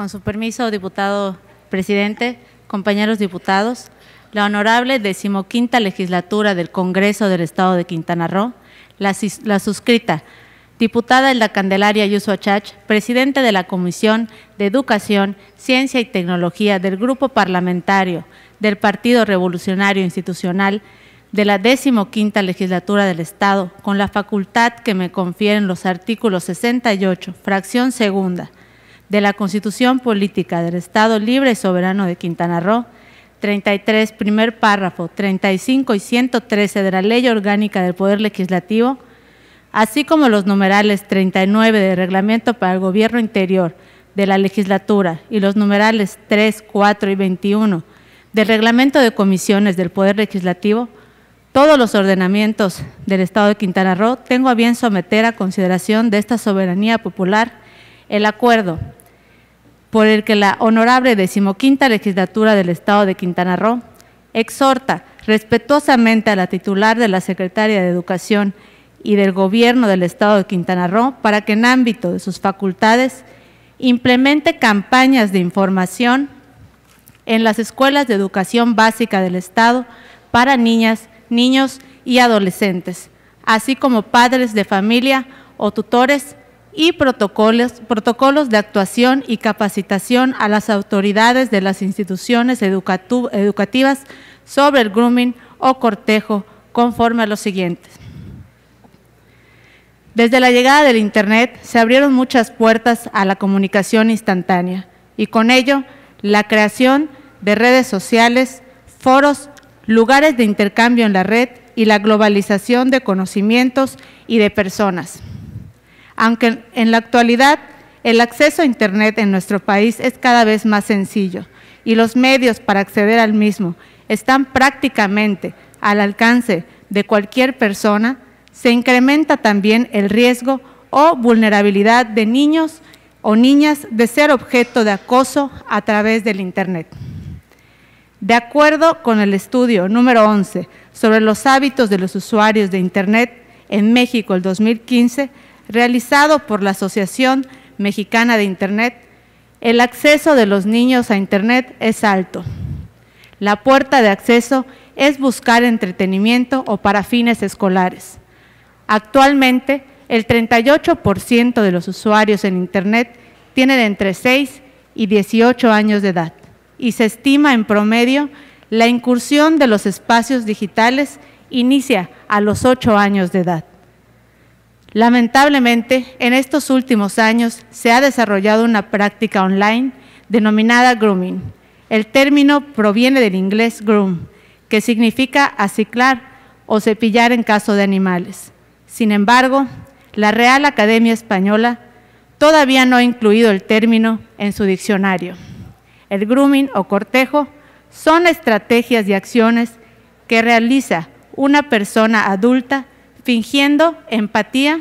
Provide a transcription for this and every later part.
Con su permiso, diputado presidente, compañeros diputados, la honorable decimoquinta legislatura del Congreso del Estado de Quintana Roo, la, suscrita, diputada Elda Candelaria Yusuachach, presidente de la Comisión de Educación, Ciencia y Tecnología del Grupo Parlamentario del Partido Revolucionario Institucional de la decimoquinta legislatura del Estado, con la facultad que me confieren los artículos 68, fracción segunda, de la Constitución Política del Estado Libre y Soberano de Quintana Roo, 33, primer párrafo, 35 y 113 de la Ley Orgánica del Poder Legislativo, así como los numerales 39 del Reglamento para el Gobierno Interior de la Legislatura y los numerales 3, 4 y 21 del Reglamento de Comisiones del Poder Legislativo, todos los ordenamientos del Estado de Quintana Roo, tengo a bien someter a consideración de esta soberanía popular el acuerdo por el que la honorable decimoquinta legislatura del Estado de Quintana Roo exhorta respetuosamente a la titular de la Secretaría de Educación y del Gobierno del Estado de Quintana Roo para que en ámbito de sus facultades implemente campañas de información en las escuelas de educación básica del Estado para niñas, niños y adolescentes, así como padres de familia o tutores y protocolos, protocolos de actuación y capacitación a las autoridades de las instituciones educativas sobre el grooming o cortejo conforme a los siguientes. Desde la llegada del Internet se abrieron muchas puertas a la comunicación instantánea y con ello la creación de redes sociales, foros, lugares de intercambio en la red y la globalización de conocimientos y de personas aunque en la actualidad el acceso a Internet en nuestro país es cada vez más sencillo y los medios para acceder al mismo están prácticamente al alcance de cualquier persona, se incrementa también el riesgo o vulnerabilidad de niños o niñas de ser objeto de acoso a través del Internet. De acuerdo con el estudio número 11 sobre los hábitos de los usuarios de Internet en México el 2015, realizado por la Asociación Mexicana de Internet, el acceso de los niños a Internet es alto. La puerta de acceso es buscar entretenimiento o para fines escolares. Actualmente, el 38% de los usuarios en Internet tienen entre 6 y 18 años de edad y se estima en promedio la incursión de los espacios digitales inicia a los 8 años de edad. Lamentablemente, en estos últimos años se ha desarrollado una práctica online denominada grooming. El término proviene del inglés groom, que significa aciclar o cepillar en caso de animales. Sin embargo, la Real Academia Española todavía no ha incluido el término en su diccionario. El grooming o cortejo son estrategias y acciones que realiza una persona adulta fingiendo empatía,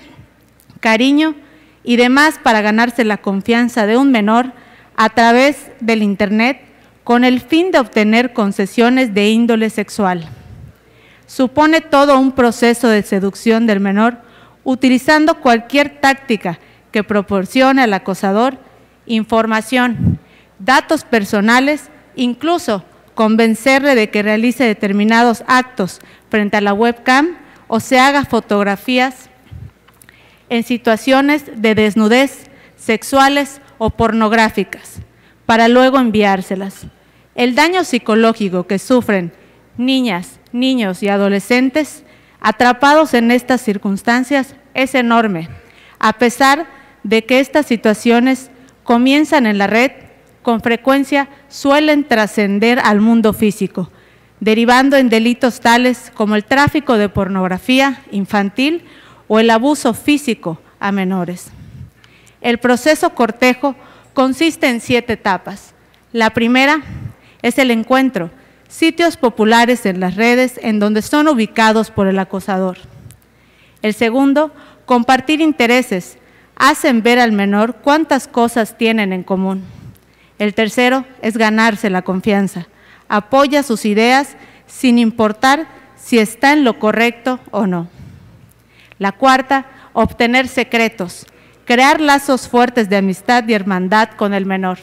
cariño y demás para ganarse la confianza de un menor a través del Internet con el fin de obtener concesiones de índole sexual. Supone todo un proceso de seducción del menor utilizando cualquier táctica que proporcione al acosador información, datos personales, incluso convencerle de que realice determinados actos frente a la webcam o se haga fotografías en situaciones de desnudez sexuales o pornográficas, para luego enviárselas. El daño psicológico que sufren niñas, niños y adolescentes atrapados en estas circunstancias es enorme, a pesar de que estas situaciones comienzan en la red, con frecuencia suelen trascender al mundo físico, derivando en delitos tales como el tráfico de pornografía infantil o el abuso físico a menores. El proceso cortejo consiste en siete etapas. La primera es el encuentro, sitios populares en las redes en donde son ubicados por el acosador. El segundo, compartir intereses, hacen ver al menor cuántas cosas tienen en común. El tercero es ganarse la confianza apoya sus ideas sin importar si está en lo correcto o no. La cuarta, obtener secretos, crear lazos fuertes de amistad y hermandad con el menor.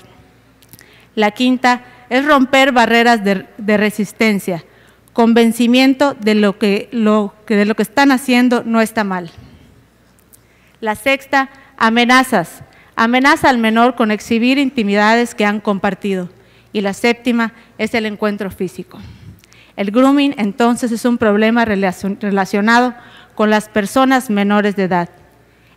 La quinta es romper barreras de, resistencia, convencimiento de lo que, lo, que de lo que están haciendo no está mal. La sexta, amenazas. Amenaza al menor con exhibir intimidades que han compartido y la séptima es el encuentro físico. El grooming entonces es un problema relacionado con las personas menores de edad,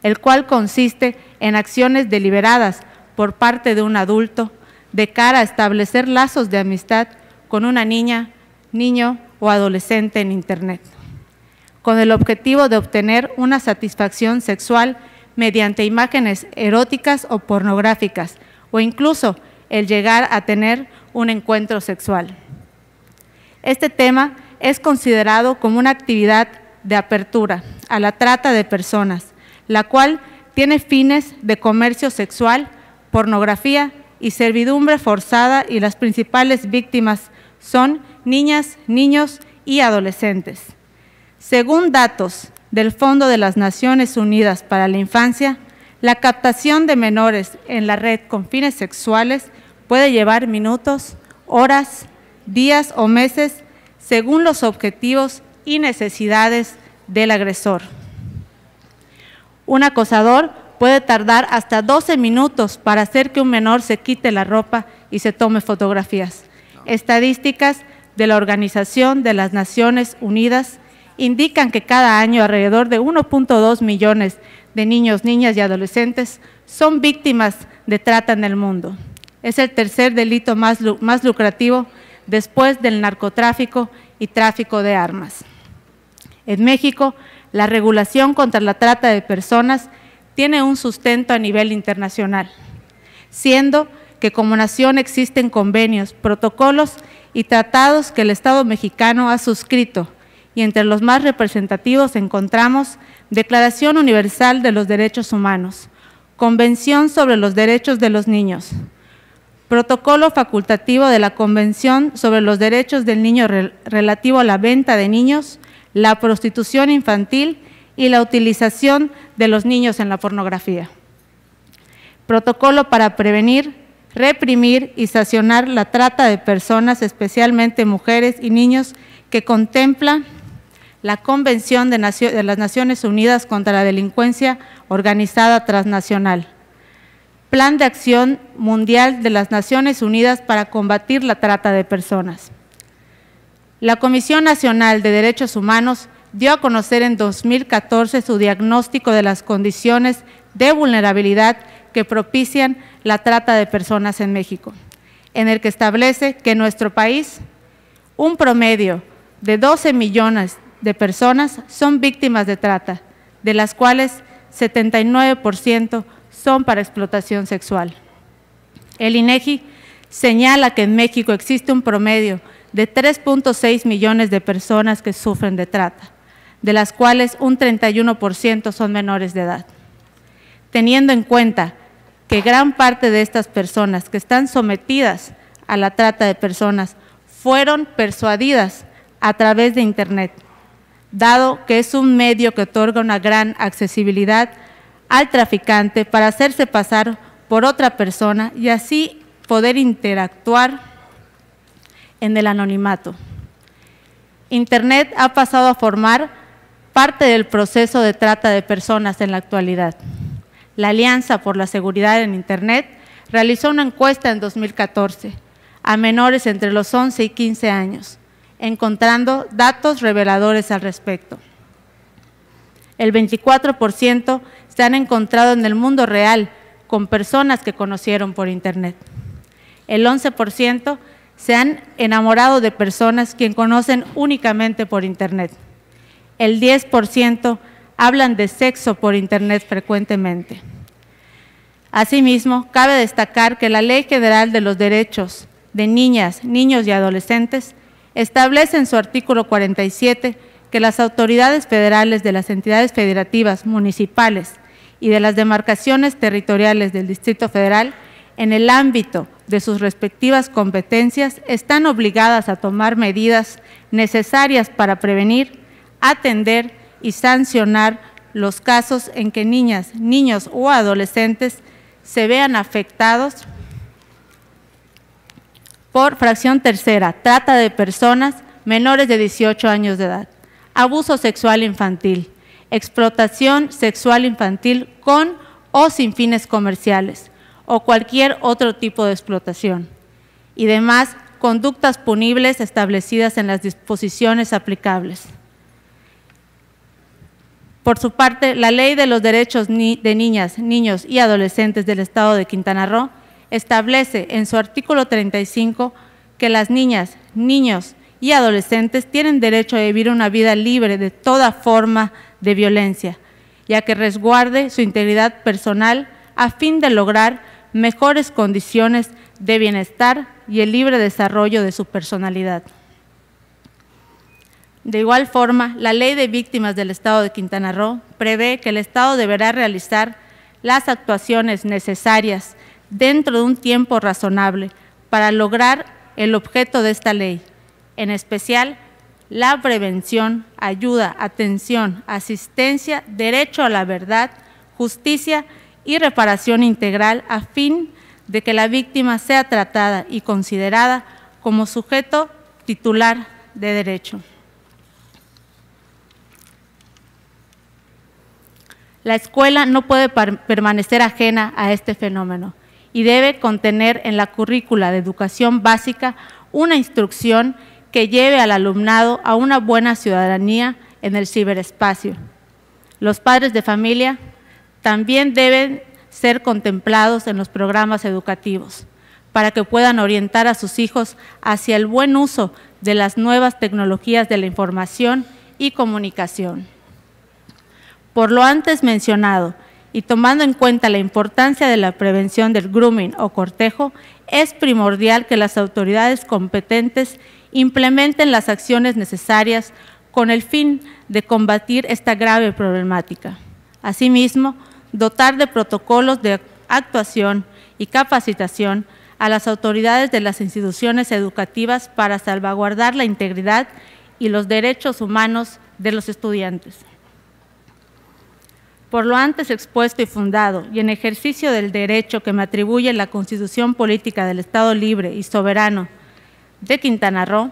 el cual consiste en acciones deliberadas por parte de un adulto de cara a establecer lazos de amistad con una niña, niño o adolescente en Internet, con el objetivo de obtener una satisfacción sexual mediante imágenes eróticas o pornográficas, o incluso el llegar a tener un encuentro sexual. Este tema es considerado como una actividad de apertura a la trata de personas, la cual tiene fines de comercio sexual, pornografía y servidumbre forzada y las principales víctimas son niñas, niños y adolescentes. Según datos del Fondo de las Naciones Unidas para la Infancia, la captación de menores en la red con fines sexuales Puede llevar minutos, horas, días o meses según los objetivos y necesidades del agresor. Un acosador puede tardar hasta 12 minutos para hacer que un menor se quite la ropa y se tome fotografías. Estadísticas de la Organización de las Naciones Unidas indican que cada año alrededor de 1.2 millones de niños, niñas y adolescentes son víctimas de trata en el mundo. Es el tercer delito más, más lucrativo después del narcotráfico y tráfico de armas. En México, la regulación contra la trata de personas tiene un sustento a nivel internacional, siendo que como nación existen convenios, protocolos y tratados que el Estado mexicano ha suscrito, y entre los más representativos encontramos Declaración Universal de los Derechos Humanos, Convención sobre los Derechos de los Niños, Protocolo facultativo de la Convención sobre los Derechos del Niño relativo a la venta de niños, la prostitución infantil y la utilización de los niños en la pornografía. Protocolo para prevenir, reprimir y sancionar la trata de personas, especialmente mujeres y niños, que contempla la Convención de las Naciones Unidas contra la Delincuencia Organizada Transnacional. Plan de Acción Mundial de las Naciones Unidas para combatir la trata de personas. La Comisión Nacional de Derechos Humanos dio a conocer en 2014 su diagnóstico de las condiciones de vulnerabilidad que propician la trata de personas en México, en el que establece que en nuestro país un promedio de 12 millones de personas son víctimas de trata, de las cuales 79% son para explotación sexual. El INEGI e señala que en México existe un promedio de 3.6 millones de personas que sufren de trata, de las cuales un 31% son menores de edad. Teniendo en cuenta que gran parte de estas personas que están sometidas a la trata de personas fueron persuadidas a través de Internet, dado que es un medio que otorga una gran accesibilidad al traficante para hacerse pasar por otra persona y así poder interactuar en el anonimato. Internet ha pasado a formar parte del proceso de trata de personas en la actualidad. La Alianza por la Seguridad en Internet realizó una encuesta en 2014 a menores entre los 11 y 15 años, encontrando datos reveladores al respecto el 24% se han encontrado en el mundo real con personas que conocieron por Internet. El 11% se han enamorado de personas que conocen únicamente por Internet. El 10% hablan de sexo por Internet frecuentemente. Asimismo, cabe destacar que la Ley General de los Derechos de Niñas, Niños y Adolescentes establece en su artículo 47 que las autoridades federales de las entidades federativas municipales y de las demarcaciones territoriales del Distrito Federal, en el ámbito de sus respectivas competencias, están obligadas a tomar medidas necesarias para prevenir, atender y sancionar los casos en que niñas, niños o adolescentes se vean afectados por fracción tercera, trata de personas menores de 18 años de edad abuso sexual infantil, explotación sexual infantil con o sin fines comerciales o cualquier otro tipo de explotación y demás conductas punibles establecidas en las disposiciones aplicables. Por su parte, la Ley de los Derechos de Niñas, Niños y Adolescentes del Estado de Quintana Roo establece en su artículo 35 que las niñas, niños y adolescentes tienen derecho a vivir una vida libre de toda forma de violencia, ya que resguarde su integridad personal a fin de lograr mejores condiciones de bienestar y el libre desarrollo de su personalidad. De igual forma, la Ley de Víctimas del Estado de Quintana Roo prevé que el Estado deberá realizar las actuaciones necesarias dentro de un tiempo razonable para lograr el objeto de esta ley, en especial la prevención, ayuda, atención, asistencia, derecho a la verdad, justicia y reparación integral a fin de que la víctima sea tratada y considerada como sujeto titular de derecho. La escuela no puede permanecer ajena a este fenómeno y debe contener en la currícula de educación básica una instrucción que lleve al alumnado a una buena ciudadanía en el ciberespacio. Los padres de familia también deben ser contemplados en los programas educativos para que puedan orientar a sus hijos hacia el buen uso de las nuevas tecnologías de la información y comunicación. Por lo antes mencionado y tomando en cuenta la importancia de la prevención del grooming o cortejo, es primordial que las autoridades competentes implementen las acciones necesarias con el fin de combatir esta grave problemática. Asimismo, dotar de protocolos de actuación y capacitación a las autoridades de las instituciones educativas para salvaguardar la integridad y los derechos humanos de los estudiantes. Por lo antes expuesto y fundado, y en ejercicio del derecho que me atribuye la Constitución Política del Estado Libre y Soberano de Quintana Roo,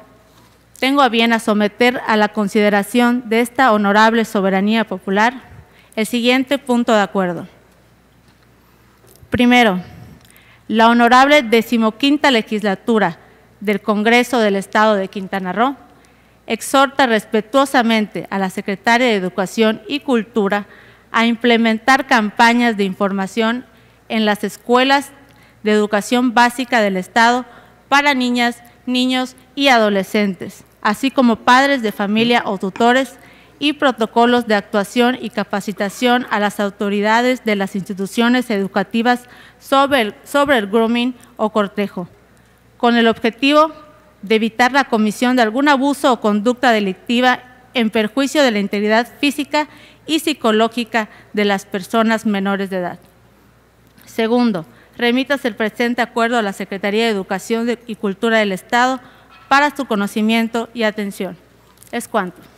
tengo a bien a someter a la consideración de esta honorable soberanía popular el siguiente punto de acuerdo. Primero, la honorable decimoquinta legislatura del Congreso del Estado de Quintana Roo exhorta respetuosamente a la Secretaria de Educación y Cultura a implementar campañas de información en las escuelas de educación básica del Estado para niñas niños y adolescentes, así como padres de familia o tutores y protocolos de actuación y capacitación a las autoridades de las instituciones educativas sobre el, sobre el grooming o cortejo, con el objetivo de evitar la comisión de algún abuso o conducta delictiva en perjuicio de la integridad física y psicológica de las personas menores de edad. Segundo, remitas el presente acuerdo a la Secretaría de Educación y Cultura del Estado para su conocimiento y atención. Es cuanto.